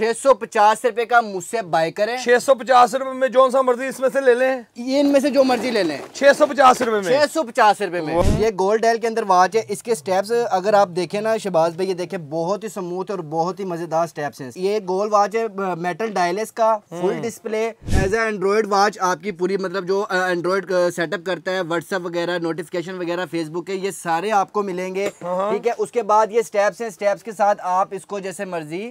650 सौ पचास रुपए का मुझसे बाय करें 650 सौ पचास रूपए में जो सा मर्जी इसमें से ले लें ये इनमें से जो मर्जी ले लें 650 सौ पचास में छह सौ पचास रूपए में ये गोल्ड डायल के अंदर वाच है इसके स्टेप्स अगर आप देखें ना शहबाज भाई ये देखे बहुत ही स्मूथ और बहुत ही मजेदार स्टेप्स हैं ये गोल्ड वॉच है मेटल डायलेस का full display as Android watch आपकी पूरी मतलब जो एंड्रॉयड सेटअप करता है व्हाट्सएप वगैरह नोटिफिकेशन वगैरह फेसबुक के ये सारे आपको मिलेंगे हाँ, हाँ। ठीक है उसके बाद ये स्टेप्स है स्टेप्स के साथ आप इसको जैसे मर्जी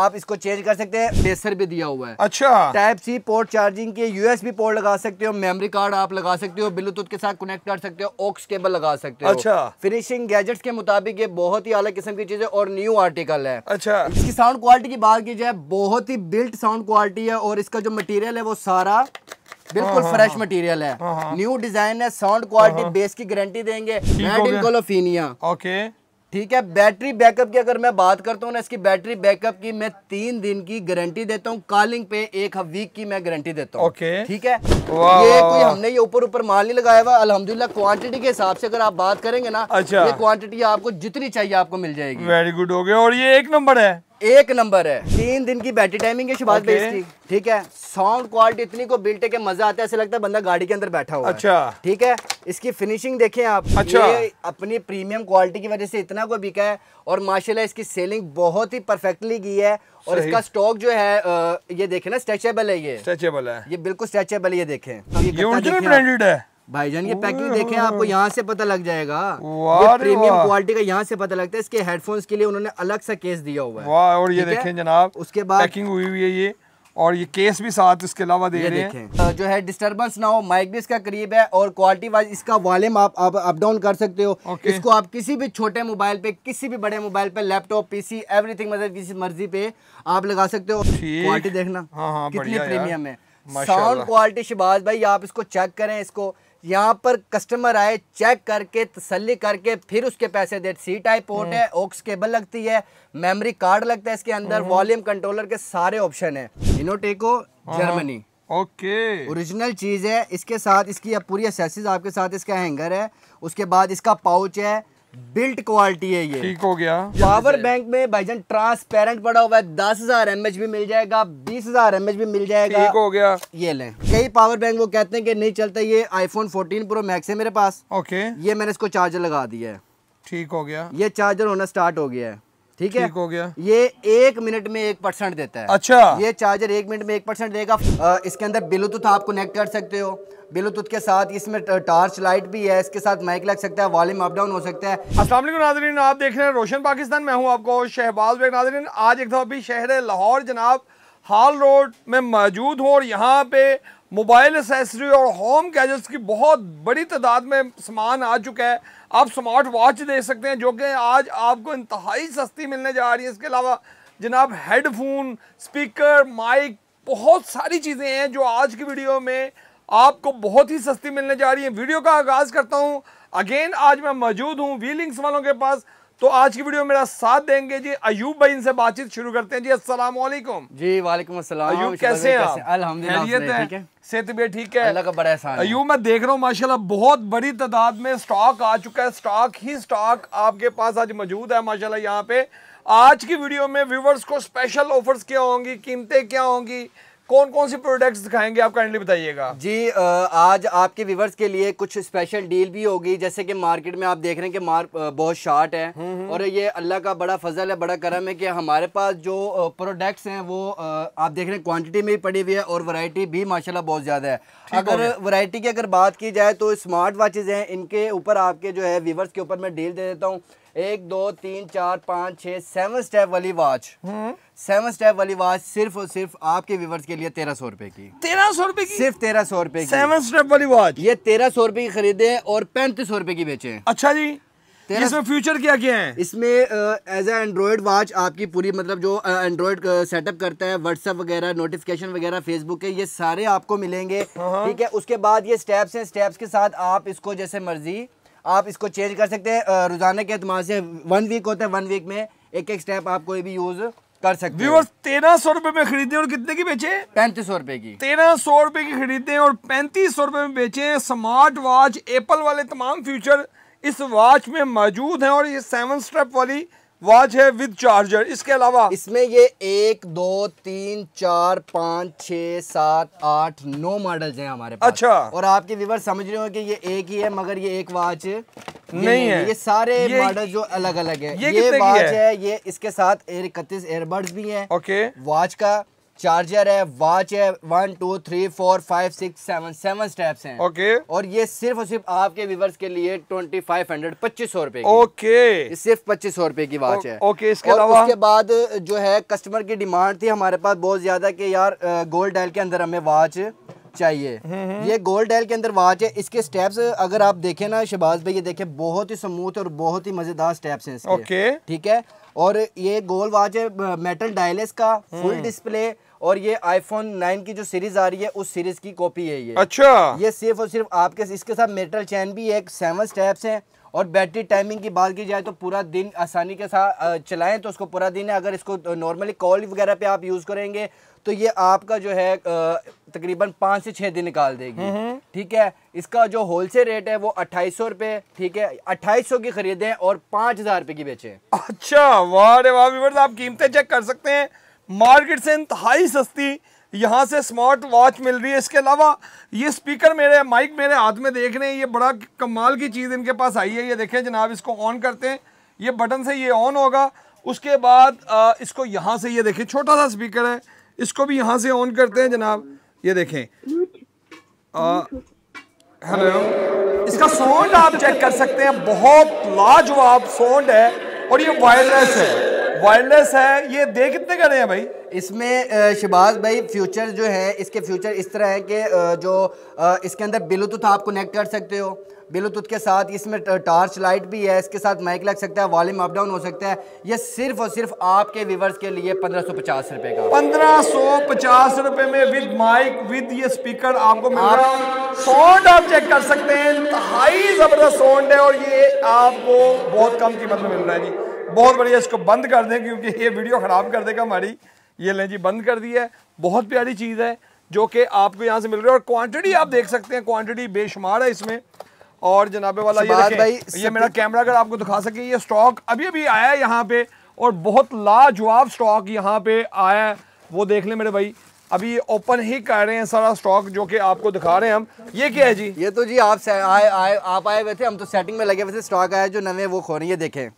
आप इसको चेंज कर सकते हैं लेसर भी दिया हुआ है अच्छा टाइप सी पोर्ट चार्जिंग के यूएसबी पोर्ट लगा सकते हो मेमोरी कार्ड आप लगा सकते हो ब्लूटूथ के साथ कनेक्ट कर सकते हो ऑक्स केबल लगा सकते हो अच्छा फिनिशिंग गैजेट्स के मुताबिक ये बहुत ही अलग किस्म की चीज है और न्यू आर्टिकल है अच्छा इसकी साउंड क्वालिटी की बात की जाए बहुत ही बिल्ट साउंड क्वालिटी है और इसका जो मटीरियल है वो सारा बिल्कुल फ्रेश हाँ, मटेरियल हाँ, हाँ। है न्यू डिजाइन है साउंड क्वालिटी बेस की गारंटी देंगे ओके ठीक है बैटरी बैकअप की अगर मैं बात करता हूँ ना इसकी बैटरी बैकअप की मैं तीन दिन की गारंटी देता हूँ कॉलिंग पे एक वीक की मैं गारंटी देता हूँ ओके okay. ठीक है ये कोई हमने ये ऊपर ऊपर माल नहीं लगाया हुआ अलहमदुल्ला क्वांटिटी के हिसाब से अगर आप बात करेंगे ना अच्छा ये क्वांटिटी आपको जितनी चाहिए आपको मिल जाएगी वेरी गुड हो गया और ये एक नंबर है एक नंबर है तीन दिन की बैटरी टाइमिंग है शुभाष okay. ठीक है साउंड क्वालिटी इतनी को बिल्ट के मजा आता है ऐसे लगता है बंदा गाड़ी के अंदर बैठा हुआ अच्छा ठीक है इसकी फिनिशिंग देखें आप अच्छा ये अपनी प्रीमियम क्वालिटी की वजह से इतना को बिका है और माशाल्लाह इसकी सेलिंग बहुत ही परफेक्टली की है और इसका स्टॉक जो है ये देखे ना स्ट्रेचेबल है ये स्ट्रेचेबल है ये बिल्कुल स्ट्रेचेबल ये देखे ब्रांडेड तो है भाईजान की पैकिंग देखें आपको यहाँ से पता लग जाएगा ये प्रीमियम क्वालिटी का यहाँ से पता लगता है इसके हेडफोन्स के लिए उन्होंने अलग सा केस दिया हुआ है वाह और ये देखें जनाब उसके बाद पैकिंग हुई हुई है ये और ये केस भी साथ इसके अलावा दे रहे हैं जो है डिस्टरबेंस ना हो माइक भी इसका करीब है और क्वालिटी वाइज इसका वॉल्यूम आप अप अप डाउन कर सकते हो okay. इसको आप किसी भी छोटे मोबाइल पे किसी भी बड़े मोबाइल पे लैपटॉप पीसी एवरीथिंग मतलब किसी मर्जी पे आप लगा सकते हो क्वालिटी देखना हाँ हाँ कितनी प्रीमियम है साउंड क्वालिटी शिबाज भाई आप इसको चेक करें इसको यहाँ पर कस्टमर आए चेक करके तसली करके फिर उसके पैसे दे सी टाइप पोर्ट है ऑक्स केबल लगती है मेमोरी कार्ड लगता है इसके अंदर वॉल्यूम हम्म। कंट्रोलर के सारे ऑप्शन है इनोटेको जर्मनी ओके ओरिजिनल चीज़ है इसके साथ इसकी पूरी एसेसरीज आपके साथ इसका हैंगर है उसके बाद इसका पाउच है बिल्ट क्वालिटी है ये ठीक हो गया पावर बैंक में भाईजान ट्रांसपेरेंट पड़ा हुआ है दस हजार एम भी मिल जाएगा बीस हजार एम भी मिल जाएगा ठीक हो गया ये ले कई पावर बैंक वो कहते हैं कि नहीं चलता ये आईफोन 14 प्रो मैक्स है मेरे पास ओके ये मैंने इसको चार्जर लगा दिया है ठीक हो गया ये चार्जर होना स्टार्ट हो गया है ठीक है हो गया ये एक मिनट में एक परसेंट देता है अच्छा ये चार्जर एक मिनट में एक परसेंट देगा इसके अंदर ब्लूटूथ आप कनेक्ट कर सकते हो ब्लूटूथ के साथ इसमें टॉर्च लाइट भी है इसके साथ माइक लग सकता है वॉल्यूम अप डाउन हो सकता है अस्सलाम वालेकुम नाजरीन आप देख रहे हैं रोशन पाकिस्तान मैं हूं आपको शहबाज बेग नाजरीन आज एक दफ़ा भी शहर लाहौर जनाब हाल रोड में मौजूद हूँ और यहाँ पे मोबाइल एसेसरी और होम गैजेट्स की बहुत बड़ी तादाद में सामान आ चुका है आप स्मार्ट वॉच दे सकते हैं जो कि आज आपको इंतहाई सस्ती मिलने जा रही है इसके अलावा जनाब हेडफोन स्पीकर माइक बहुत सारी चीज़ें हैं जो आज की वीडियो में आपको बहुत ही सस्ती मिलने जा रही है वीडियो का आगाज़ करता हूँ अगेन आज मैं मौजूद हूँ वी लिंक्स वालों के पास तो आज की वीडियो मेरा साथ देंगे जी अयूब भाई इनसे बातचीत शुरू करते हैं जी अस्सलाम वालेकुम जी वालेकुम अस्सलाम अयूब कैसे हैं अल्हम्दुलिल्लाह ठीक है सेहत भी ठीक है अल्लाह का बड़ा एहसान अयूब मैं देख रहा हूँ माशाल्लाह बहुत बड़ी तादाद में स्टॉक आ चुका है स्टॉक ही स्टॉक आपके पास आज मौजूद है माशाल्लाह यहाँ पे आज की वीडियो में व्यूवर्स को स्पेशल ऑफर्स क्या होंगी कीमतें क्या होंगी कौन कौन सी प्रोडक्ट्स दिखाएंगे आप काइंडली बताइएगा जी आज आपके व्यूवर्स के लिए कुछ स्पेशल डील भी होगी जैसे कि मार्केट में आप देख रहे हैं कि मार बहुत शार्ट है हम्म, हम्म। और ये अल्लाह का बड़ा फजल है बड़ा करम है कि हमारे पास जो प्रोडक्ट्स हैं वो आप देख रहे हैं क्वांटिटी में भी पड़ी हुई है और वरायटी भी माशाला बहुत ज़्यादा है अगर वरायटी की अगर बात की जाए तो स्मार्ट वॉचेज़ हैं इनके ऊपर आपके जो है व्यूवर्स के ऊपर मैं डील दे देता हूँ एक दो तीन चार पाँच छः सेवन स्टेप वाली वॉच सेवन स्टेप वाली वॉच सिर्फ और सिर्फ आपके व्यूवर्स के लिए तेरह सौ रुपए की तेरह सौ रुपए की सिर्फ तेरह सौ रुपए की सेवन स्टेप वाली वॉच ये तेरह सौ रुपए की खरीदे और पैंतीस सौ रुपए की बेचे अच्छा जी इसमें फ्यूचर क्या क्या है इसमें एज ए एंड्रॉयड वॉच आपकी पूरी मतलब जो एंड्रॉयड सेटअप करता है व्हाट्सएप वगैरह नोटिफिकेशन वगैरह फेसबुक के ये सारे आपको मिलेंगे हाँ, हाँ। ठीक है उसके बाद ये स्टेप्स हैं स्टेप्स के साथ आप इसको जैसे मर्जी आप इसको चेंज कर सकते हैं रोजाना के अतमार से वन वीक होता है वन वीक में एक एक स्टेप आप कोई भी यूज़ कर सकते हैं तेरह सौ रुपए में खरीदे और कितने की बेचे पैंतीस सौ रुपए की तेरह सौ रुपए की खरीदे और पैंतीस सौ रुपए में बेचे स्मार्ट वॉच एप्पल वाले तमाम फ्यूचर इस वॉच में मौजूद है और ये सेवन स्टेप वाली वॉच है विद चार्जर इसके अलावा इसमें ये एक दो तीन चार पाँच छ सात आठ नौ मॉडल्स हैं हमारे पास अच्छा और आपके विवर समझ रहे हो कि ये एक ही है मगर ये एक वॉच नहीं, नहीं है ये सारे मॉडल जो अलग अलग है ये, ये वॉच है? है ये इसके साथ एयर इकतीस एयरबड्स भी हैं ओके वॉच का चार्जर है वॉच है one two three four five six seven seven steps हैं ओके और ये सिर्फ और सिर्फ आपके व्यूवर्स के लिए ट्वेंटी फाइव हंड्रेड पच्चीस सौ रुपए ओके सिर्फ पच्चीस सौ रुपए की वॉच है ओके इसके अलावा उसके बाद जो है कस्टमर की डिमांड थी हमारे पास बहुत ज्यादा कि यार गोल्ड डायल के अंदर हमें वॉच चाहिए हम्म, हम्म। ये गोल्ड डायल के अंदर वॉच है इसके स्टेप्स अगर आप देखें ना शहबाज भाई ये देखें बहुत ही स्मूथ और बहुत ही मजेदार स्टेप्स हैं इसके ओके ठीक है और ये गोल वॉच है मेटल डायलिस का फुल डिस्प्ले हम्म। और ये आईफोन 9 की जो सीरीज आ रही है उस सीरीज की कॉपी है ये अच्छा ये सिर्फ और सिर्फ आपके इसके साथ मेटल चैन भी है सेवन स्टेप्स हैं और बैटरी टाइमिंग की बात की जाए तो पूरा दिन आसानी के साथ चलाएं तो उसको पूरा दिन है अगर इसको नॉर्मली कॉल वगैरह पे आप यूज़ करेंगे तो ये आपका जो है तकरीबन पाँच से छः दिन निकाल देगी हम्म, हम्म। ठीक है इसका जो होलसेल रेट है वो अट्ठाईस सौ रुपये ठीक है अट्ठाईस सौ की खरीदें और पाँच हज़ार रुपये की बेचें अच्छा वाह वाह आप कीमतें चेक कर सकते हैं मार्केट से इंतहाई सस्ती यहाँ से स्मार्ट वॉच मिल रही है इसके अलावा ये स्पीकर मेरे माइक मेरे हाथ में देख रहे हैं ये बड़ा कमाल की चीज़ इनके पास आई है ये देखें जनाब इसको ऑन करते हैं ये बटन से ये ऑन होगा उसके बाद आ, इसको यहाँ से ये देखें छोटा सा स्पीकर है इसको भी यहाँ से ऑन करते हैं जनाब ये देखें हेलो इसका साउंड आप चेक कर सकते हैं बहुत लाजवाब साउंड है और ये वायरलेस है वायरलेस है ये दे कितने का रहे हैं भाई इसमें शिबाज भाई फ्यूचर जो है इसके फ्यूचर इस तरह है कि जो इसके अंदर ब्लूटूथ आप कनेक्ट कर सकते हो ब्लूटूथ के साथ इसमें टॉर्च लाइट भी है इसके साथ माइक लग सकता है वॉल्यूम अप डाउन हो सकता है ये सिर्फ और सिर्फ आपके व्यूवर्स के लिए पंद्रह सौ पचास रुपए का पंद्रह सौ पचास रुपए में विद माइक विद ये स्पीकर आपको मिल आप... रहा है साउंड आप चेक कर सकते हैं हाई जबरदस्त साउंड है और ये आपको बहुत कम कीमत में मिल रहा है जी बहुत बढ़िया इसको बंद कर दें क्योंकि ये वीडियो ख़राब कर देगा हमारी ये लें जी बंद कर दी है बहुत प्यारी चीज़ है जो कि आपको यहाँ से मिल रही है और क्वांटिटी आप देख सकते हैं क्वांटिटी बेशुमार है इसमें और जनाबे वाला ये भाई ये मेरा कैमरा अगर आपको दिखा सके ये स्टॉक अभी अभी आया है यहाँ पे और बहुत लाजवाब स्टॉक यहाँ पे आया है वो देख लें मेरे भाई अभी ये ओपन ही कर रहे हैं सारा स्टॉक जो कि आपको दिखा रहे हैं हम ये क्या है जी ये तो जी आप आए, आए आप आए हुए थे हम तो सेटिंग में लगे हुए थे स्टॉक आया जो नवे वो खो रही है देखें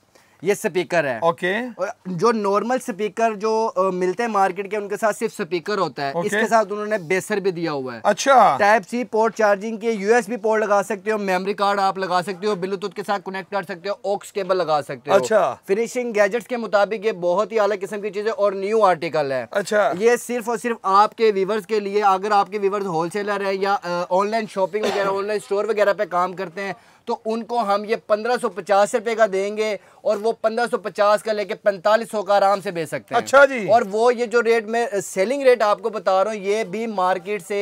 ये स्पीकर है ओके okay. जो नॉर्मल स्पीकर जो मिलते हैं मार्केट के उनके साथ सिर्फ स्पीकर होता है okay. इसके साथ उन्होंने बेसर भी दिया हुआ है अच्छा टाइप सी पोर्ट चार्जिंग के यूएसबी पोर्ट लगा सकते हो मेमोरी कार्ड आप लगा सकते हो ब्लूटूथ के साथ कनेक्ट कर सकते हो ऑक्स केबल लगा सकते हो अच्छा फिनिशिंग गैजेट्स के मुताबिक ये बहुत ही अलग किस्म की चीज है और न्यू आर्टिकल है अच्छा ये सिर्फ और सिर्फ आपके व्यूवर्स के लिए अगर आपके व्यूवर्स होलसेलर है या ऑनलाइन शॉपिंग वगैरह ऑनलाइन स्टोर वगैरह पे काम करते हैं तो उनको हम ये पंद्रह सौ पचास रुपए का देंगे और वो पंद्रह सौ पचास का लेके पैंतालीस सौ का आराम से बेच सकते हैं अच्छा जी और वो ये जो रेट में सेलिंग रेट आपको बता रहा हूँ ये भी मार्केट से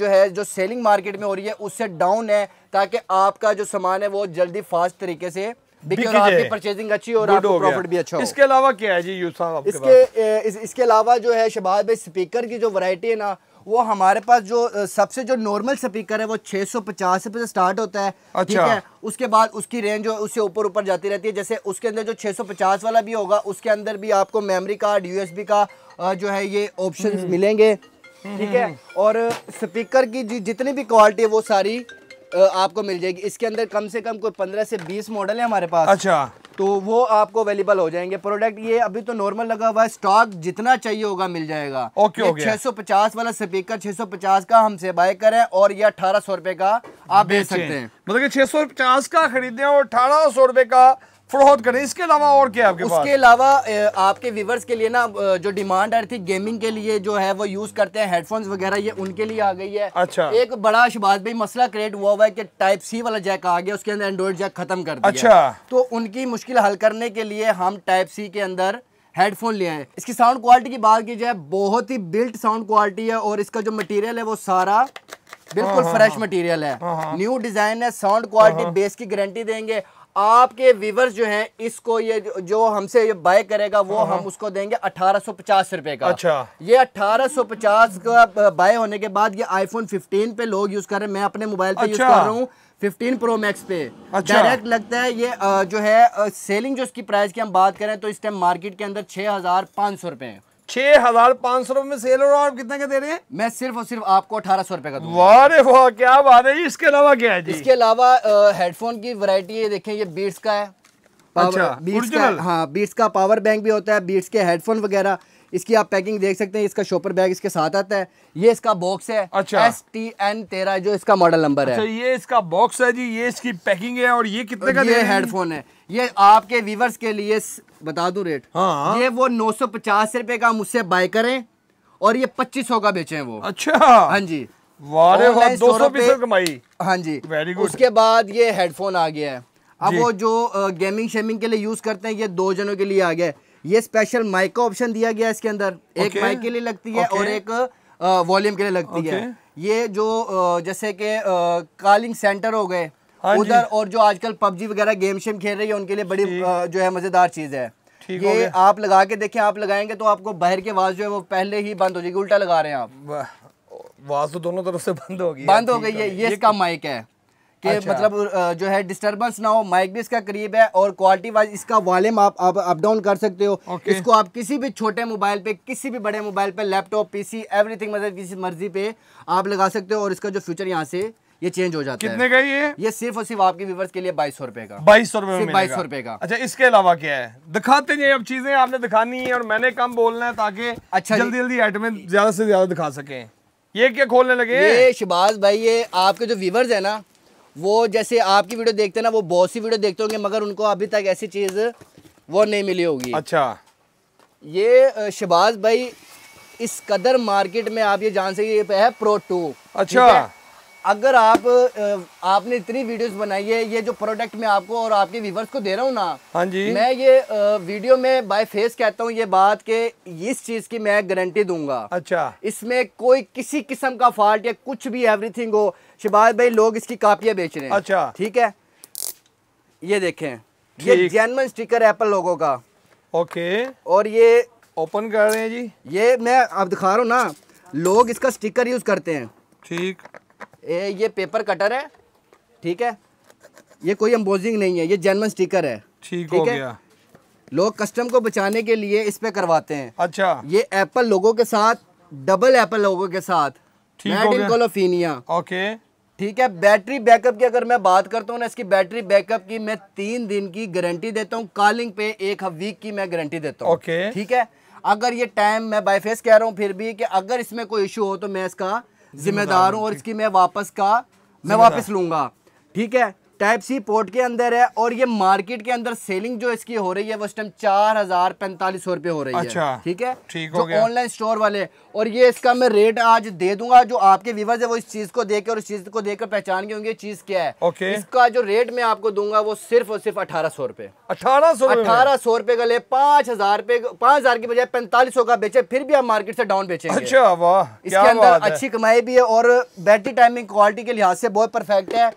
जो है जो सेलिंग मार्केट में हो रही है उससे डाउन है ताकि आपका जो सामान है वो जल्दी फास्ट तरीके से और आपकी परचेजिंग अच्छी और आपको प्रॉफिट भी अच्छा इसके अलावा क्या है जी यूसुफ इसके इसके अलावा जो है शबाज भाई स्पीकर की जो वैरायटी है ना वो हमारे पास जो सबसे जो नॉर्मल स्पीकर है वो 650 से स्टार्ट होता है अच्छा। ठीक है उसके बाद उसकी रेंज उससे ऊपर ऊपर जाती रहती है जैसे उसके अंदर जो 650 वाला भी होगा उसके अंदर भी आपको मेमोरी कार्ड यूएसबी का जो है ये ऑप्शन हम्म। मिलेंगे हम्म, ठीक है हम्म। और स्पीकर की जितनी भी क्वालिटी है वो सारी आपको मिल जाएगी इसके अंदर कम से कम कोई पंद्रह से बीस मॉडल है हमारे पास अच्छा तो वो आपको अवेलेबल हो जाएंगे प्रोडक्ट ये अभी तो नॉर्मल लगा हुआ है स्टॉक जितना चाहिए होगा मिल जाएगा ओके ओके पचास वाला स्पीकर 650 का हमसे बाय करें और ये अठारह सौ रुपए का आप बेच सकते हैं मतलब कि 650 का खरीदें और अठारह सौ रुपए का फ्रौद करें इसके अलावा और क्या आपके उसके अलावा आपके व्यूवर्स के लिए ना जो डिमांड आ रही थी गेमिंग के लिए जो है वो यूज करते हैं हेडफोन्स वगैरह ये उनके लिए आ गई है अच्छा एक बड़ा शबाज भाई मसला क्रिएट हुआ हुआ है कि टाइप सी वाला जैक आ गया उसके अंदर एंड्रॉइड जैक खत्म कर दिया अच्छा तो उनकी मुश्किल हल करने के लिए हम टाइप सी के अंदर हेडफोन लिया है इसकी साउंड क्वालिटी की बात की जाए बहुत ही बिल्ट साउंड क्वालिटी है और इसका जो मटेरियल है वो सारा बिल्कुल फ्रेश हाँ, मटेरियल हाँ, हाँ। है न्यू डिजाइन है साउंड क्वालिटी बेस की गारंटी देंगे आपके व्यूवर्स जो हैं इसको ये जो हमसे ये बाय करेगा वो हाँ, हाँ। हम उसको देंगे अठारह पचास रुपए का अच्छा ये अठारह पचास का बाय होने के बाद ये आईफोन 15 पे लोग यूज कर रहे हैं मैं अपने मोबाइल पे अच्छा। यूज कर रहा हूँ 15 प्रो मैक्स पे अच्छा। डायरेक्ट लगता है ये जो है सेलिंग जो इसकी प्राइस की हम बात करें तो इस टाइम मार्केट के अंदर छह हजार पाँच सौ रुपए छह हजार पाँच सौ रुपए में सेल हो रहा है आप कितने का दे रहे हैं मैं सिर्फ और सिर्फ आपको अठारह सौ रुपए का वाह वाह क्या बात है इसके अलावा क्या है जी? इसके अलावा हेडफोन की वैरायटी ये देखें ये बीट्स का है पावर, अच्छा बीट्स का हाँ बीट्स का पावर बैंक भी होता है बीट्स के हेडफोन वगैरह इसकी आप पैकिंग देख सकते हैं इसका शॉपर बैग इसके साथ आता है ये इसका बॉक्स है अच्छा एस टी एन तेरह जो इसका मॉडल नंबर अच्छा, है ये इसका बॉक्स है जी ये इसकी पैकिंग है और ये कितने का ये हेडफोन है ये आपके व्यूवर्स के लिए बता दू रेट हाँ, हाँ। ये वो नौ सौ पचास रूपए का मुझसे बाय करें और ये पच्चीस सौ का बेचे वो अच्छा हाँ जी वारे दो सौ कमाई हाँ जी वेरी गुड उसके बाद ये हेडफोन आ गया है अब वो जो गेमिंग शेमिंग के लिए यूज करते हैं ये दो जनों के लिए आ गया है ये स्पेशल माइक का ऑप्शन दिया गया है इसके अंदर एक माइक के लिए लगती है और एक वॉल्यूम के लिए लगती है ये जो जैसे के कॉलिंग सेंटर हो गए हाँ उधर और जो आजकल पबजी वगैरह गेम शेम खेल रही है उनके लिए बड़ी जो है मजेदार चीज है ये आप लगा के देखें आप लगाएंगे तो आपको बाहर की आवाज जो है वो पहले ही बंद हो जाएगी उल्टा लगा रहे हैं आप आवाज तो दोनों तरफ से बंद हो गई बंद हो गई है ये इसका माइक है कि अच्छा। मतलब जो है डिस्टरबेंस ना हो माइक भी इसका करीब है और क्वालिटी वाइज इसका वॉल्यूम आप आप अप डाउन कर सकते हो इसको आप किसी भी छोटे मोबाइल पे किसी भी बड़े मोबाइल पे लैपटॉप पीसी एवरीथिंग मतलब किसी मर्जी पे आप लगा सकते हो और इसका जो फ्यूचर यहाँ से ये चेंज हो जाता कितने है कितने का ये ये सिर्फ और सिर्फ आपके व्यूवर्स के लिए बाईस रुपए का बाईस सौ रुपए बाईस रुपए का अच्छा इसके अलावा क्या है दिखाते नहीं अब चीजें आपने दिखानी है और मैंने कम बोलना है ताकि अच्छा जल्दी जल्दी आइटमें ज्यादा से ज्यादा दिखा सके ये क्या खोलने लगे ये शिबाज भाई ये आपके जो व्यूवर्स है ना वो जैसे आपकी वीडियो देखते ना वो बहुत सी वीडियो देखते होंगे मगर उनको अभी तक ऐसी चीज़ वो नहीं मिली होगी अच्छा ये शबाज भाई इस कदर मार्केट में आप ये जान सकते है प्रो टू अच्छा अगर आप आपने इतनी वीडियोस बनाई है ये जो प्रोडक्ट मैं आपको और आपके व्यूवर्स को दे रहा हूँ ना हाँ जी मैं ये वीडियो में बाय फेस कहता हूँ ये बात के इस चीज की मैं गारंटी दूंगा अच्छा इसमें कोई किसी किस्म का फॉल्ट या कुछ भी एवरीथिंग हो शिबाज भाई लोग इसकी कापियां बेच रहे हैं अच्छा ठीक है ये देखें ये जैन स्टिकर एप्पल लोगों का ओके और ये ओपन कर रहे हैं जी ये मैं आप दिखा रहा हूँ ना लोग इसका स्टिकर यूज करते हैं ठीक ए, ये पेपर कटर है ठीक है ये कोई एम्बोजिंग नहीं है ये जेनवन स्टिकर है ठीक हो है? गया लोग कस्टम को बचाने के लिए इस पे करवाते हैं अच्छा ये एप्पल लोगों के साथ डबल एप्पल लोगों के साथ मेड कोलोफिनिया ओके ठीक है बैटरी बैकअप की अगर मैं बात करता हूँ ना इसकी बैटरी बैकअप की मैं तीन दिन की गारंटी देता हूँ कॉलिंग पे एक वीक की मैं गारंटी देता हूँ ठीक है अगर ये टाइम मैं बाईफेस कह रहा हूँ फिर भी कि अगर इसमें कोई इशू हो तो मैं इसका जिम्मेदार हूँ और इसकी मैं वापस का मैं वापस लूंगा ठीक है टाइप सी पोर्ट के अंदर है और ये मार्केट के अंदर सेलिंग जो इसकी हो रही है वो इस टाइम चार हजार पैंतालीस सौ रुपए हो रही है अच्छा। ठीक है ठीक ऑनलाइन स्टोर वाले और ये इसका मैं रेट आज दे दूंगा जो आपके व्यूवर्स है वो इस चीज़ को देख और इस चीज़ को देखकर पहचान के होंगे चीज़ क्या है ओके इसका जो रेट मैं आपको दूंगा वो सिर्फ और सिर्फ अठारह सौ रुपए अठारह सौ अठारह सौ रुपए का ले पांच हजार रुपए पांच हजार के बजाय पैंतालीस सौ का बेचे फिर भी आप मार्केट से डाउन बेचे अच्छा वाह इसके अंदर अच्छी कमाई भी है और बैटरी टाइमिंग क्वालिटी के लिहाज से बहुत परफेक्ट है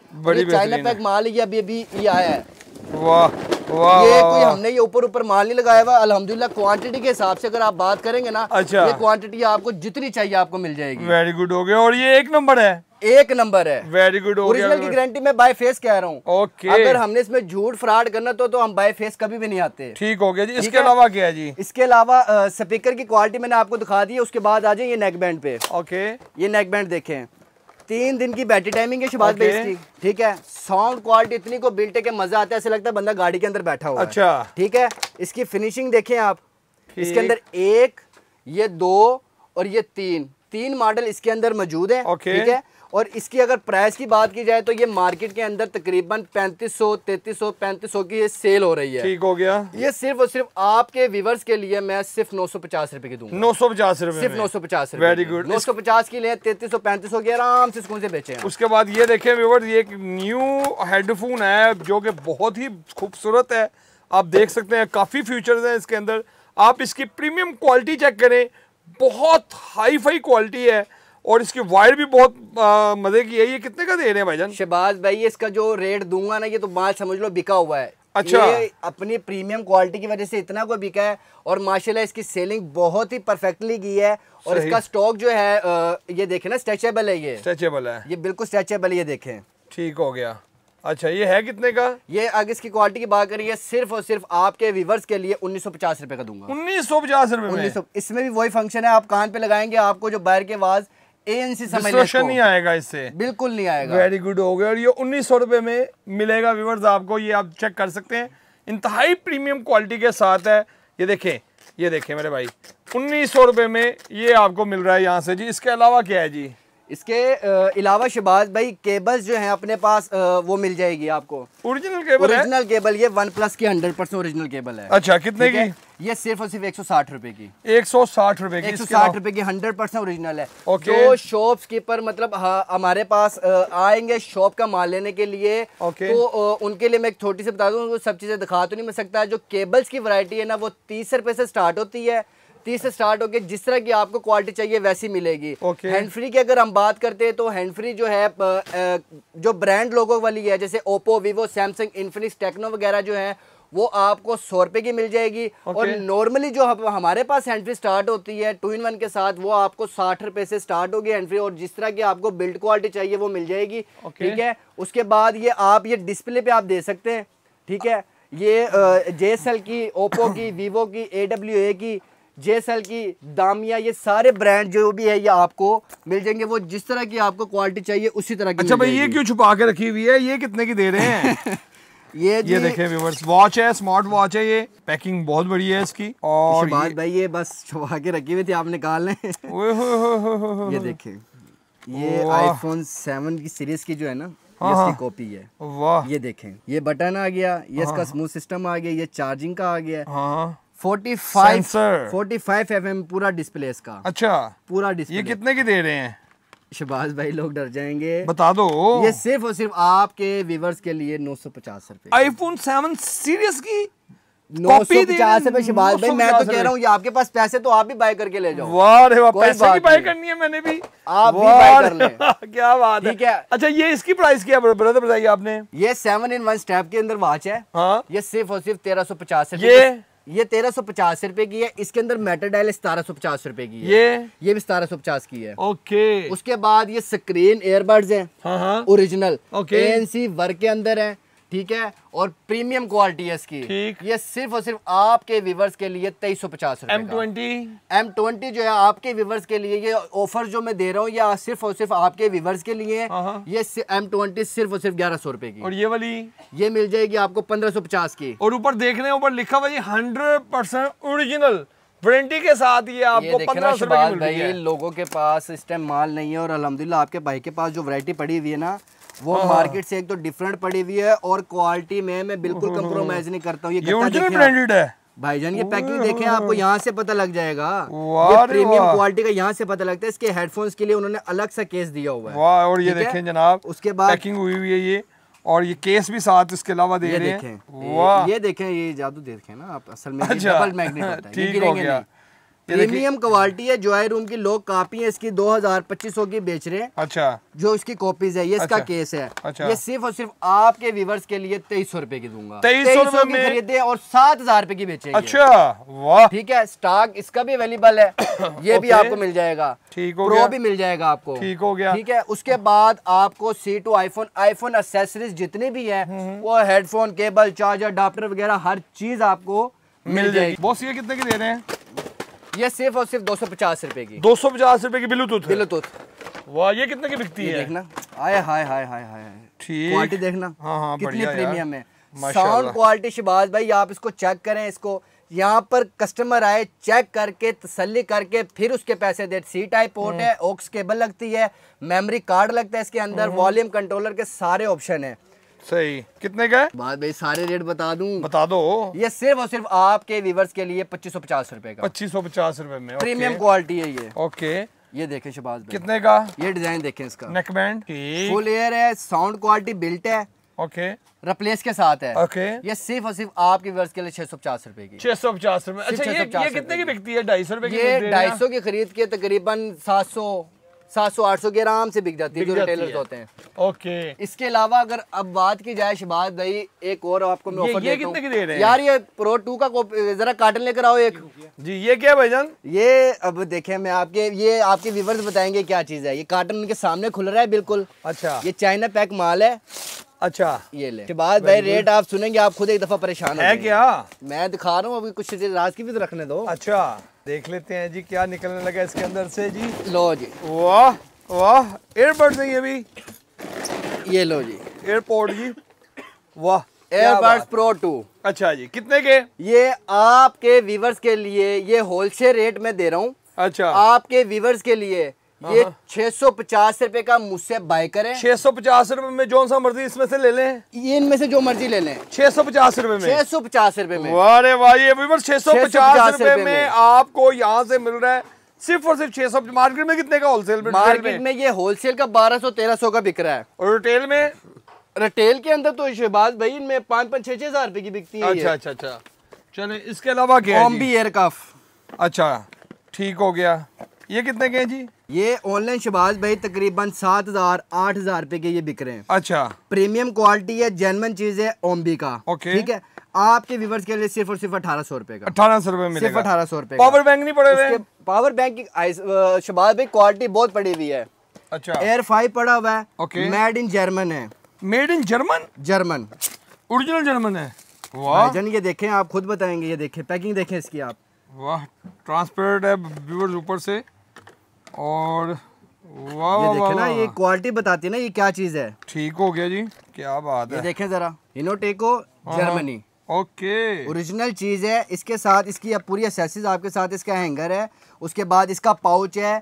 चाइना पैक माल ये अभी अभी ये आया है वाह वाह ये कोई हमने ये ऊपर ऊपर माल नहीं लगाया हुआ अल्हम्दुलिल्लाह क्वांटिटी के हिसाब से अगर आप बात करेंगे ना अच्छा ये क्वांटिटी आपको जितनी चाहिए आपको मिल जाएगी वेरी गुड हो गया और ये एक नंबर है एक नंबर है वेरी गुड ओरिजिनल की गारंटी मैं बाय फेस कह रहा हूँ ओके okay. अगर हमने इसमें झूठ फ्रॉड करना तो तो हम बाय फेस कभी भी नहीं आते ठीक हो गया जी इसके अलावा क्या है जी इसके अलावा स्पीकर की क्वालिटी मैंने आपको दिखा दी है उसके बाद आ जाए ये नेक बैंड पे ओके okay. ये नेक बैंड देखें तीन दिन की बैटरी टाइमिंग है शुभाष okay. ठीक है साउंड क्वालिटी इतनी को बिल्ट के मजा आता है ऐसे लगता है बंदा गाड़ी के अंदर बैठा हुआ अच्छा ठीक है इसकी फिनिशिंग देखें आप इसके अंदर एक ये दो और ये तीन तीन मॉडल इसके अंदर मौजूद है ठीक okay. है और इसकी अगर प्राइस की बात की जाए तो ये मार्केट के अंदर तकरीबन 3500 3300 3500 की ये सेल हो रही है ठीक हो गया ये सिर्फ और सिर्फ आपके व्यूवर्स के लिए मैं सिर्फ नौ सौ पचास रुपए की दूंगा नौ सौ पचास रुपए सिर्फ नौ सौ पचास वेरी गुड नौ सौ पचास की लिए तैतीस सौ पैंतीस सौ की आराम से स्कूल से बेचे उसके बाद ये देखे व्यूवर्स ये एक न्यू हेडफोन है जो कि बहुत ही खूबसूरत है आप देख सकते हैं काफ़ी फ्यूचर है इसके अंदर आप इसकी प्रीमियम क्वालिटी चेक करें बहुत हाई फाई क्वालिटी है और इसकी वायर भी बहुत मजे की है ये कितने का दे रहे हैं भाई जान शहबाज भाई इसका जो रेट दूंगा ना ये तो माल समझ लो बिका हुआ है अच्छा ये अपनी प्रीमियम क्वालिटी की वजह से इतना को बिका है और माशाल्लाह इसकी सेलिंग बहुत ही परफेक्टली की है और इसका स्टॉक जो है ये देखे ना स्ट्रेचेबल है ये स्ट्रेचेबल है ये बिल्कुल स्ट्रेचेबल ये देखें ठीक हो गया अच्छा ये है कितने का ये अगर इसकी क्वालिटी की बात करिए सिर्फ और सिर्फ आपके व्यूवर्स के लिए उन्नीस सौ पचास रुपए का दूंगा उन्नीस सौ पचास रुपए इसमें भी वही फंक्शन है आप कान पे लगाएंगे आपको जो बाहर की आवाज़ एएनसी नहीं आएगा इससे बिल्कुल नहीं आएगा वेरी गुड हो गया और ये उन्नीस सौ रुपये में मिलेगा व्यूवर्स आपको ये आप चेक कर सकते हैं इंतहाई प्रीमियम क्वालिटी के साथ है ये देखें ये देखें मेरे भाई उन्नीस सौ रुपये में ये आपको मिल रहा है यहाँ से जी इसके अलावा क्या है जी इसके अलावा शबाज भाई केबल्स जो हैं अपने पास वो मिल जाएगी आपको ओरिजिनल केबल ओरिजिनल केबल ये वन प्लस की हंड्रेड परसेंट ओरिजिनल केबल है अच्छा कितने की ये सिर्फ और सिर्फ एक सौ साठ रुपए की एक सौ साठ रुपए की एक सौ साठ रुपए की हंड्रेड परसेंट ओरिजिनल है ओके। जो शॉप कीपर मतलब हमारे पास आएंगे शॉप का माल लेने के लिए ओके। तो उनके लिए मैं एक छोटी सी बता दूँ सब चीज़ें दिखा तो नहीं मिल सकता जो केबल्स की वरायटी है ना वो तीस रुपए से स्टार्ट होती है तीस से स्टार्ट होकर जिस तरह की आपको क्वालिटी चाहिए वैसी मिलेगी okay. हैंड फ्री की अगर हम बात करते हैं तो हैंड फ्री जो है जो ब्रांड लोगों वाली है जैसे Oppo Vivo Samsung Infinix Tecno वगैरह जो है वो आपको सौ रुपए की मिल जाएगी okay. और नॉर्मली जो हम, हमारे पास हैंड फ्री स्टार्ट होती है टू इन वन के साथ वो आपको साठ रुपए से स्टार्ट होगी हैंड फ्री और जिस तरह की आपको बिल्ड क्वालिटी चाहिए वो मिल जाएगी ठीक okay. है उसके बाद ये आप ये डिस्प्ले पे आप दे सकते हैं ठीक है ये जे की ओप्पो की वीवो की ए की जे की दामिया ये सारे ब्रांड जो भी है ये आपको मिल जाएंगे वो जिस तरह की आपको क्वालिटी चाहिए उसी तरह की अच्छा भाई ये क्यों छुपा के रखी हुई है ये कितने की दे रहे हैं ये ये देखे व्यूवर्स वॉच है स्मार्ट वॉच है ये पैकिंग बहुत बढ़िया है इसकी और बात भाई ये बस छुपा के रखी हुई थी आप निकाल लें ये देखे ये आईफोन सेवन की सीरीज की जो है ना हाँ, कॉपी हाँ। है वाह ये देखें ये बटन आ गया ये हाँ, इसका स्मूथ सिस्टम आ गया ये चार्जिंग का आ गया फोर्टी फाइव पूरा डिस्प्ले इसका अच्छा पूरा डिस्प्ले ये कितने की दे रहे हैं शबाज भाई लोग डर जाएंगे बता दो ये सिर्फ और सिर्फ आपके व्यूवर्स के लिए नौ सौ पचास आई फोन सेवन सीरियस की नौ सौ पचास रुपए शबाज भाई मैं तो कह रहा हूँ आपके पास पैसे तो आप भी बाय करके ले जाओ वाह पैसे की बाय करनी है मैंने भी आप भी बाय कर ले क्या बात है क्या अच्छा ये इसकी प्राइस क्या ब्रदर बताइए आपने ये सेवन इन वन स्टेप के अंदर वॉच है हाँ। ये सिर्फ और सिर्फ तेरह सौ पचास ये ये तेरह सौ पचास रुपए की है इसके अंदर मेटर डायल सतारह सौ पचास रुपए की है ये ये भी सतारह सौ पचास की है ओके उसके बाद ये स्क्रीन एयरबड्स है ओरिजिनल ओके एनसी वर्क के अंदर है ठीक है और प्रीमियम क्वालिटी है इसकी ठीक ये सिर्फ और सिर्फ आपके व्यूवर्स के लिए तेईस सौ पचास एम ट्वेंटी एम ट्वेंटी जो है आपके व्यूवर्स के लिए ये ऑफर जो मैं दे रहा हूँ ये सिर्फ और सिर्फ आपके व्यूवर्स के लिए ये एम ट्वेंटी सिर्फ और सिर्फ ग्यारह सौ रुपए की और ये वाली ये मिल जाएगी आपको पंद्रह सौ पचास की और ऊपर देख रहे हैं ऊपर लिखा हुआ हंड्रेड परसेंट ओरिजिनल वारंटी के साथ ये आपको पंद्रह भाई लोगों के पास इस टाइम माल नहीं है और अलहमदिल्ला आपके भाई के पास जो वरायटी पड़ी हुई है ना वो मार्केट हाँ, हाँ। से एक तो डिफरेंट पड़ी हुई है और क्वालिटी में मैं बिल्कुल कम्प्रोमाइज हाँ, नहीं करता हूँ ये ब्रांडेड है भाईजान ये पैकिंग देखें आपको यहाँ से पता लग जाएगा ये प्रीमियम क्वालिटी का यहाँ से पता लगता है इसके हेडफोन्स के लिए उन्होंने अलग सा केस दिया हुआ है वाह और ये देखें जनाब उसके बाद पैकिंग हुई हुई है ये और ये केस भी साथ इसके अलावा दे रहे हैं ये देखें ये जादू देखें ना आप असल में डबल मैग्नेट अच्छा। होता है ठीक हो गया प्रीमियम क्वालिटी है जॉय रूम की लोग कापी है इसकी दो हजार पच्चीस सौ की बेच रहे हैं अच्छा जो इसकी कॉपीज है ये इसका अच्छा, केस है अच्छा, ये सिर्फ और सिर्फ आपके व्यूवर्स के लिए तेईस सौ रूपये की दूंगा तेईस सौ में खरीदे और सात हजार रूपए की बेचे अच्छा वाह ठीक है स्टॉक इसका भी अवेलेबल है ये भी आपको मिल जाएगा ठीक हो प्रो भी मिल जाएगा आपको ठीक हो गया ठीक है उसके बाद आपको C to iPhone iPhone accessories जितनी भी है हम्म, हम्म। वो हेडफोन केबल चार्जर अडाप्टर वगैरह हर चीज आपको मिल जाएगी बॉस ये कितने की दे रहे हैं ये सिर्फ और सिर्फ दो सौ पचास रुपए की दो सौ पचास रुपए की ब्लूटूथ ब्लूटूथ वाह ये कितने की बिकती है देखना आय हाय हाय हाय हाय ठीक क्वालिटी देखना हाँ, हाँ, कितनी प्रीमियम है साउंड क्वालिटी शिबाज भाई आप इसको चेक करें इसको यहाँ पर कस्टमर आए चेक करके तसली करके फिर उसके पैसे दे सी टाइप पोर्ट है ऑक्स हम्म। केबल लगती है मेमोरी कार्ड लगता है इसके अंदर वॉल्यूम हम्म। कंट्रोलर के सारे ऑप्शन है सही कितने का बाद में सारे रेट बता दूं बता दो ये सिर्फ और सिर्फ आपके व्यूवर्स के लिए पच्चीस सौ पचास रूपए का पच्चीस सौ पचास रूपए में प्रीमियम क्वालिटी है ये ओके ये देखें शबाज कितने का ये डिजाइन देखें इसका बैंड फुल एयर है साउंड क्वालिटी बिल्ट है ओके रिप्लेस के साथ है ओके ये सिर्फ और सिर्फ आपके व्यूअर्स के लिए छह सौ पचास रूपए की छह सौ पचास रूपए अच्छा ये कितने की बिकती है ढाई सौ रूपए ये ढाई सौ की खरीद के तकरीबन सात सौ सात सौ आठ सौ के आराम से बिक जाती है जो रिटेलर होते हैं ओके इसके अलावा अगर अब बात की जाए शिबाज भाई एक और आपको मैं ऑफर देता कितने की दे रहे हैं यार ये प्रो टू का जरा कार्टन लेकर आओ एक जी ये क्या जान ये अब देखे मैं आपके ये आपके व्यूवर्स बताएंगे क्या चीज है ये कार्टन उनके सामने खुल रहा है बिल्कुल अच्छा ये चाइना पैक माल है अच्छा ये ले के बाद भाई रेट आप सुनेंगे आप खुद एक दफा परेशान है क्या मैं दिखा रहा हूँ अभी कुछ राज की भी तो रखने दो अच्छा देख लेते हैं जी क्या निकलने लगा इसके अंदर से जी लो जी वाह वाह नहीं है ये ये लो जी एयरपोर्ट जी वाह एयरबड्स प्रो टू अच्छा जी कितने के ये आपके व्यूवर्स के लिए ये होलसेल रेट में दे रहा हूँ अच्छा आपके व्यूवर्स के लिए ये 650 हाँ, हाँ। रुपए का मुझसे बाय करें 650 रुपए में जो सा मर्जी इसमें से ले लें ये इनमें से जो मर्जी ले लें 650 रुपए में 650 रुपए में अरे भाई छह सौ पचास रुपए में आपको यहाँ से मिल रहा है सिर्फ और सिर्फ छह सौ मार्केट में कितने का होलसेल में मार्केट में ये होलसेल का बारह सौ तेरह सौ का बिक रहा है और रिटेल में रिटेल के अंदर तो शहबाज भाई इनमें पाँच पाँच छह छह हजार रुपए की बिकती है अच्छा अच्छा अच्छा चले इसके अलावा क्या एयरक्राफ्ट अच्छा ठीक हो गया ये कितने के हैं जी ये ऑनलाइन शबाज भाई तकरीबन सात हजार आठ हजार रुपए के ये बिक रहे हैं अच्छा प्रीमियम क्वालिटी है जेनवन चीज है ओम्बी का ओके ठीक है आपके व्यूवर्स के लिए सिर्फ और सिर्फ अठारह सौ रुपए का अठारह सौ रुपए सिर्फ अठारह सौ रुपए पावर बैंक नहीं पड़े हुए पावर बैंक की शबाज भाई क्वालिटी बहुत पड़ी हुई है अच्छा एयर फाइव पड़ा हुआ है मेड इन जर्मन है made in German German original German है वाह ये देखें आप खुद बताएंगे ये देखें पैकिंग देखें इसकी आप वाह ट्रांसपेरेंट है व्यूवर्स ऊपर से और वाह ये देखे ना ये क्वालिटी बताती है ना ये क्या चीज़ है ठीक हो गया जी क्या बात है देखें ज़रा इनोटेको जर्मनी हाँ, हाँ। ओके ओरिजिनल चीज़ है इसके साथ इसकी पूरी एसेसरीज आपके साथ इसका हैंगर है उसके बाद इसका पाउच है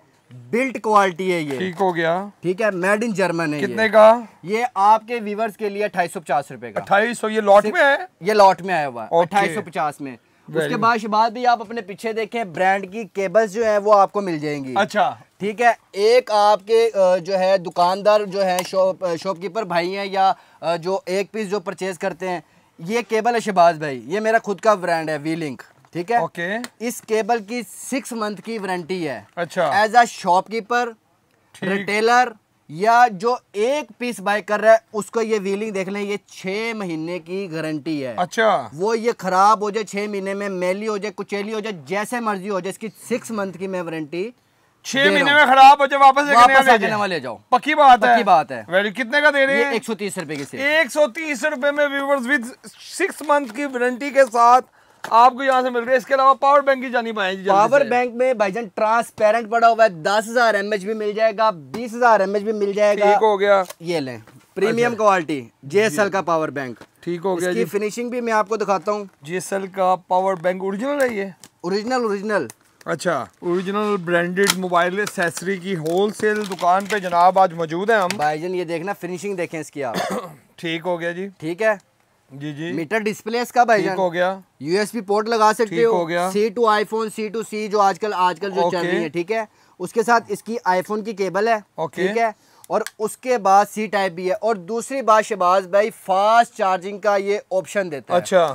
बिल्ट क्वालिटी है ये ठीक हो गया ठीक है मेड इन जर्मन है कितने ये। का ये आपके व्यूवर्स के लिए अठाईस सौ पचास रूपए का अठाईस सौ ये लॉट में है ये लॉट में आया हुआ है अठाईस सौ पचास में उसके बाद शिबाद भी आप अपने पीछे देखें ब्रांड की केबल्स जो है वो आपको मिल जाएंगी अच्छा ठीक है एक आपके जो है दुकानदार जो है शॉप शॉपकीपर भाई हैं या जो एक पीस जो परचेज करते हैं ये केबल है शहबाज भाई ये मेरा खुद का ब्रांड है वी लिंक ठीक है ओके इस केबल की सिक्स मंथ की वारंटी है अच्छा एज अ शॉपकीपर रिटेलर या जो एक पीस बाय कर रहा है उसको ये व्हीलिंग देख लें ये छह महीने की गारंटी है अच्छा वो ये खराब हो जाए छह महीने में मेली हो जाए कुचेली हो जाए जैसे मर्जी हो जाए इसकी सिक्स मंथ की मैं वारंटी छह महीने में खराब हो जाए वापस वापस लेने वाले जाओ पक्की बात पक्की है बात है वैल्यू कितने का दे रहे हैं एक सौ तीस रुपए की एक सौ तीस रुपए में व्यूवर्स विद सिक्स मंथ की वारंटी के साथ आपको यहाँ से मिल रही है इसके अलावा पावर बैंक की जानी पाए पावर बैंक में भाईजान ट्रांसपेरेंट पड़ा हुआ है दस हजार एम भी मिल जाएगा बीस हजार एम भी मिल जाएगा ठीक हो गया ये लें प्रीमियम अच्छा। क्वालिटी जेएसएल का पावर बैंक ठीक हो गया इसकी फिनिशिंग भी मैं आपको दिखाता हूँ जेएसएल का पावर बैंक ओरिजिनल है ये ओरिजिनल ओरिजिनल अच्छा ओरिजिनल ब्रांडेड मोबाइल एक्सेसरी की होलसेल दुकान पे जनाब आज मौजूद है हम भाईजान ये देखना फिनिशिंग देखें इसकी आप ठीक हो गया जी ठीक है जी जी मीटर डिस्प्ले इसका भाई हो गया यूएसबी पोर्ट लगा सकते हो, गया C to iPhone C to C जो आजकल आजकल जो चल रही है ठीक है उसके साथ इसकी आईफोन की केबल है ठीक है और उसके बाद सी टाइप भी है और दूसरी बात शबाज भाई फास्ट चार्जिंग का ये ऑप्शन देता है अच्छा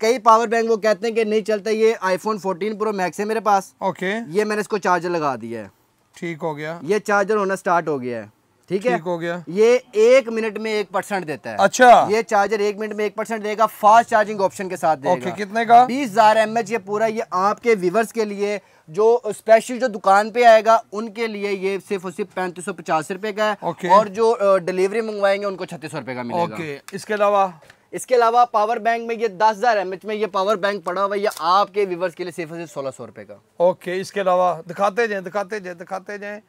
कई पावर बैंक वो कहते हैं कि नहीं चलता ये आईफोन 14 प्रो मैक्स है मेरे पास ओके ये मैंने इसको चार्जर लगा दिया है ठीक हो गया ये चार्जर होना स्टार्ट हो गया है ठीक है हो गया ये एक मिनट में एक परसेंट देता है अच्छा ये चार्जर एक मिनट में एक परसेंट देगा फास्ट चार्जिंग ऑप्शन के साथ देगा ओके कितने का बीस हजार एम ये पूरा ये आपके व्यूवर्स के लिए जो स्पेशल जो दुकान पे आएगा उनके लिए ये सिर्फ और सिर्फ पैंतीस सौ पचास रुपए का है ओके। और जो डिलीवरी मंगवाएंगे उनको छत्तीस रुपए का मिलेगा ओके इसके अलावा इसके अलावा पावर बैंक में ये दस हजार एम में ये पावर बैंक पड़ा हुआ है ये आपके व्यूवर्स के लिए सिर्फ और सिर्फ सोलह सौ रुपए का ओके इसके अलावा दिखाते जाए दिखाते जाए दिखाते जाए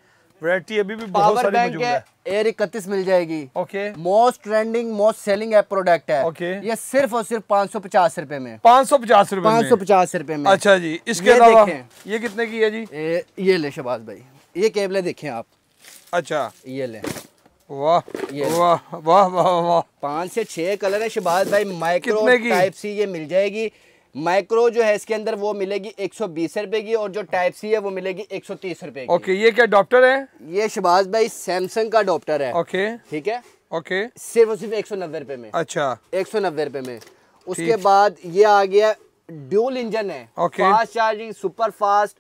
वैरायटी अभी भी बहुत सारी मौजूद है एयर इकतीस मिल जाएगी okay most trending most selling app product है ओके okay. ये सिर्फ और सिर्फ पाँच सौ पचास रूपए में पाँच सौ पचास रूपए पाँच सौ पचास रूपए में अच्छा जी इसके अलावा ये कितने की है जी ए, ये ले शबाज भाई ये केबले देखे आप अच्छा ये ले वाह वाह वाह वाह वाह पाँच से छह कलर है शबाज भाई माइक्रो टाइप सी ये मिल जाएगी माइक्रो जो है इसके अंदर वो मिलेगी एक सौ बीस रुपए की और जो टाइप सी है वो मिलेगी एक सौ तीस रुपए ओके ये क्या डॉक्टर है ये शबाज भाई सैमसंग का डॉप्टर है ओके ठीक है ओके सिर्फ और सिर्फ एक सौ नब्बे रुपए में अच्छा एक सौ नब्बे रुपए में उसके बाद ये आ गया ड्यूल इंजन है fast charging super fast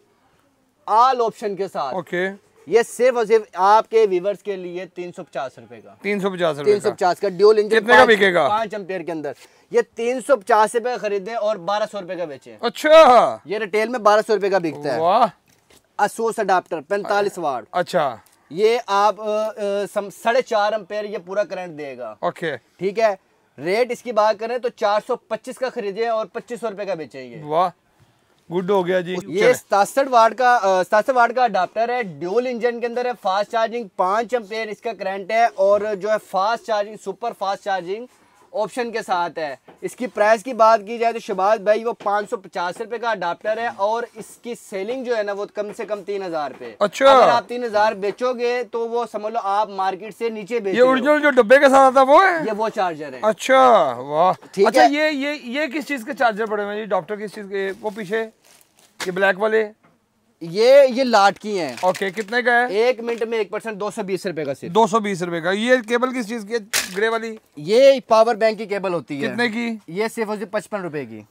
all option के साथ ओके ये सिर्फ और सिर्फ आपके व्यूवर्स के लिए तीन सौ पचास रुपए का तीन सौ पचास तीन सौ पचास का ड्यूल इंजन का बिकेगा पांच एम्पेयर के अंदर ये तीन सौ पचास रुपए खरीदे और बारह सौ रुपए का बेचे अच्छा ये रिटेल में बारह सौ रुपए का बिकता है असोस अडाप्टर पैंतालीस वार्ड अच्छा ये आप साढ़े चार एम्पेयर ये पूरा करंट देगा ओके ठीक है रेट इसकी बात करें तो 425 का खरीदे और पच्चीस सौ रुपए का बेचेंगे वाह गुड हो गया जी ये सतासठ वाट का सतासठ वाट का अडाप्टर है ड्यूल इंजन के अंदर है फास्ट चार्जिंग पांच एम्पेयर इसका करंट है और जो है fast charging super fast charging option के साथ है इसकी प्राइस की बात की जाए तो शबाज भाई वो पाँच सौ पचास रुपए का अडाप्टर है और इसकी सेलिंग जो है ना वो कम से कम तीन हजार रुपए अच्छा अगर आप तीन हजार बेचोगे तो वो समझ लो आप मार्केट से नीचे ये ओरिजिनल जो डब्बे के साथ आता वो है ये वो चार्जर है अच्छा वाह अच्छा है? ये ये ये किस चीज के चार्जर पड़े हुए डॉक्टर किस चीज के वो पीछे ये ब्लैक वाले ये ये लाट की हैं ओके कितने का है एक मिनट में एक परसेंट दो सौ बीस रुपए का सिर्फ दो सौ बीस रुपए का ये केबल किस चीज की ग्रे वाली ये पावर बैंक की केबल होती है कितने की ये सिर्फ पचपन रुपए की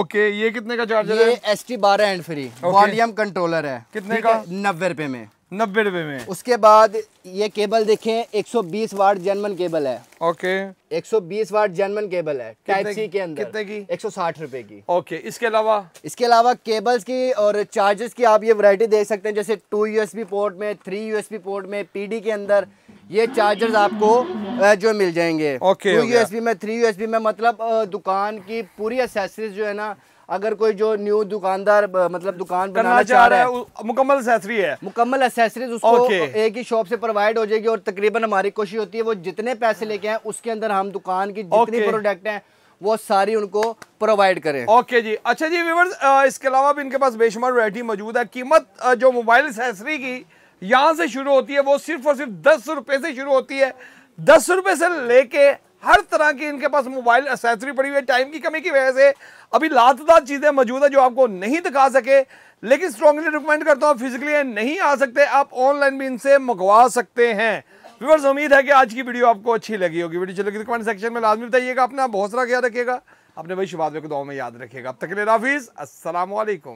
ओके ये कितने का चार्जर है एस टी बारह एंड फ्री वॉल्यूम कंट्रोलर है कितने का नब्बे रुपए में नब्बे रुपए में उसके बाद ये केबल देखें 120 वाट जर्मन केबल है ओके 120 वाट जर्मन केबल है टाइप सी के अंदर कितने की 160 रुपए की ओके इसके अलावा इसके अलावा केबल्स की और चार्जर्स की आप ये वैरायटी देख सकते हैं जैसे टू यूएसबी पोर्ट में थ्री यूएसबी पोर्ट में पीडी के अंदर ये चार्जर्स आपको जो मिल जाएंगे ओके टू यूएसबी में थ्री यूएसबी में मतलब दुकान की पूरी एसेसरीज जो है ना अगर कोई जो न्यू दुकानदार मतलब दुकान बनाना चाह रहा है मुकम्मल एसेसरी है मुकम्मल एसेसरीज उसको okay. एक ही शॉप से प्रोवाइड हो जाएगी और तकरीबन हमारी कोशिश होती है वो जितने पैसे लेके आए उसके अंदर हम दुकान की जितनी okay. प्रोडक्ट है वो सारी उनको प्रोवाइड करें ओके okay जी अच्छा जी व्यूवर्स इसके अलावा भी इनके पास बेशुमार वैरायटी मौजूद है कीमत जो मोबाइल एसेसरी की यहाँ से शुरू होती है वो सिर्फ और सिर्फ दस रुपए से शुरू होती है दस रुपए से लेके हर तरह की इनके पास मोबाइल एसेसरी पड़ी हुई है टाइम की कमी की वजह से अभी लातदार चीज़ें मौजूद है जो आपको नहीं दिखा सके लेकिन स्ट्रॉन्गली रिकमेंड करता हूँ फिजिकली नहीं आ सकते आप ऑनलाइन भी इनसे मंगवा सकते हैं व्यूवर्स उम्मीद है कि आज की वीडियो आपको अच्छी लगी होगी वीडियो चलेगी तो कमेंट सेक्शन में लाजमी बताइएगा अपना बहुत सारा ख्याल रखिएगा अपने भाई शुभादे को दौर में याद रखिएगा अब तक के असल हाफिज़